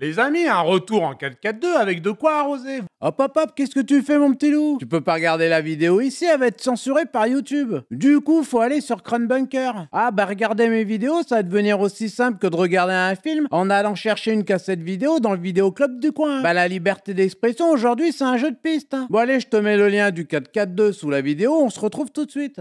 Les amis, un retour en 4-4-2 avec de quoi arroser. Hop hop hop, qu'est-ce que tu fais mon petit loup Tu peux pas regarder la vidéo ici, elle va être censurée par YouTube. Du coup, faut aller sur Bunker. Ah bah regarder mes vidéos, ça va devenir aussi simple que de regarder un film en allant chercher une cassette vidéo dans le vidéoclub du coin. Bah la liberté d'expression aujourd'hui, c'est un jeu de piste. Hein. Bon allez, je te mets le lien du 4-4-2 sous la vidéo, on se retrouve tout de suite.